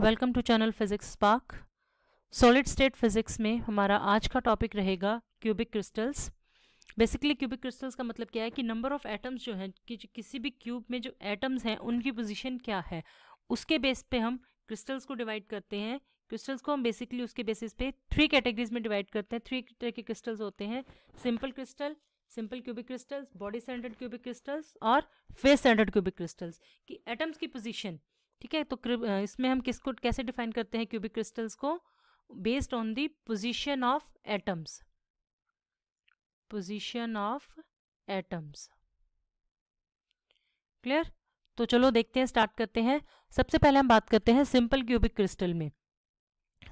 welcome to channel physics spark solid state physics में हमारा आज का टॉपिक रहेगा cubic crystals basically cubic crystals का मतलब क्या है कि नंबर ऑफ़ एटम्स जो हैं कि किसी भी क्यूब में जो एटम्स हैं उनकी पोजीशन क्या है उसके बेस पे हम क्रिस्टल्स को डिवाइड करते हैं क्रिस्टल्स को हम बेसिकली उसके बेसिस पे थ्री कैटेगरीज में डिवाइड करते हैं थ्री तरह के क्रिस्टल्स होते हैं simple crystal simple cubic crystals body centred cubic crystals और फेस सेंटर्ड क्यूबिक क्रिस्टल्स कि एटम्स की पोजीशन ठीक है तो इसमें हम किसको कैसे डिफाइन करते हैं क्यूबिक क्रिस्टल्स को based on the position of atoms position of atoms clear तो चलो देखते हैं स्टार्ट करते हैं सबसे पहले हम बात करते हैं सिंपल क्यूबिक क्रिस्टल में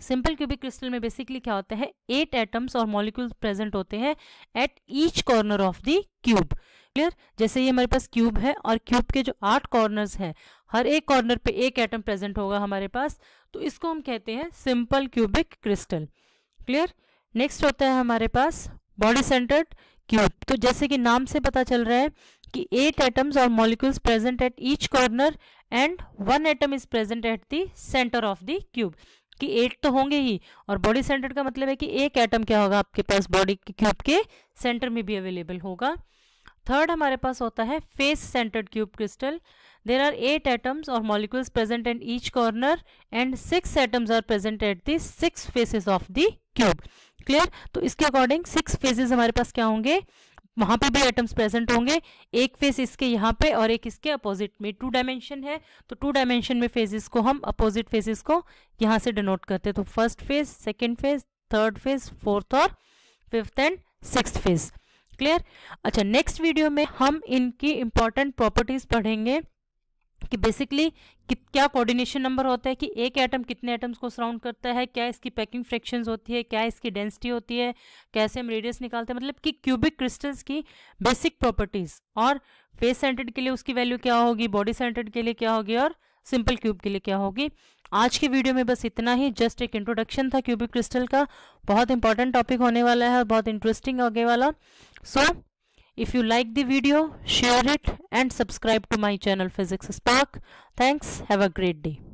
सिंपल क्यूबिक क्रिस्टल में बेसिकली क्या होता है एट एटम्स और मॉलिक्यूल्स प्रेजेंट होते हैं at each corner of the cube clear जैसे ये हमारे पास क्यूब है और क्यूब के जो आठ कॉर्नर्स हैं हर एक कॉर्नर पे एक एटम प्रेजेंट होगा हमारे पास तो इसको हम कहते हैं simple cubic crystal clear next होता है हमारे पास बॉडी सेंटर्ड क्यूब तो जैसे कि नाम से पता चल रहा है कि एट एटम्स और molecules present at each corner and one atom is present at the centre of the cube कि एट तो होंगे ही और बॉडी सेंटर का मतलब है कि एक एटम क्या होगा आपके पास बॉडी क्यूब के सेंटर में भी अवेलेबल होगा थर्ड हमारे पास होता है face centred cube crystal there are eight atoms और molecules present at each corner and six atoms are present at the six faces of the cube clear तो इसके अकॉर्डिंग सिक्स फेसेस हमारे पास क्या होंगे वहां पे भी एटम्स प्रेजेंट होंगे एक फेस इसके यहाँ पे और एक इसके अपोजिट में टू डायमेंशन है तो टू डायमेंशन में फेजेस को हम अपोजिट फेजेस को यहाँ से डिनोट करते हैं तो first face second face third face fourth और fifth and six face clear अच्छा नेक्स्ट वीडियो में हम इनकी इंपॉर्टेंट प्रॉपर्टीज पढ़ेंगे कि बेसिकली कि क्या कोऑर्डिनेशन नंबर होता है कि एक एटम कितने एटम्स को सराउंड करता है क्या इसकी पैकिंग फ्रैक्शंस होती है क्या इसकी डेंसिटी होती है कैसे हम रेडियस निकालते हैं मतलब कि क्यूबिक क्रिस्टल्स की बेसिक प्रॉपर्टीज और फेस सेंटर्ड के लिए उसकी वैल्यू क्या होगी बॉडी सेंटर्ड के लिए क्या होगी और सिंपल क्यूब के लिए क्या होगी आज के वीडियो में बस इतना ही जस्ट एक इंट्रोडक्शन था क्यूबिक क्रिस्टल का बहुत इंपॉर्टेंट टॉपिक होने वाला है और बहुत इंटरेस्टिंग आगे वाला so if you like the video share it and subscribe to my channel physics spark thanks have a great day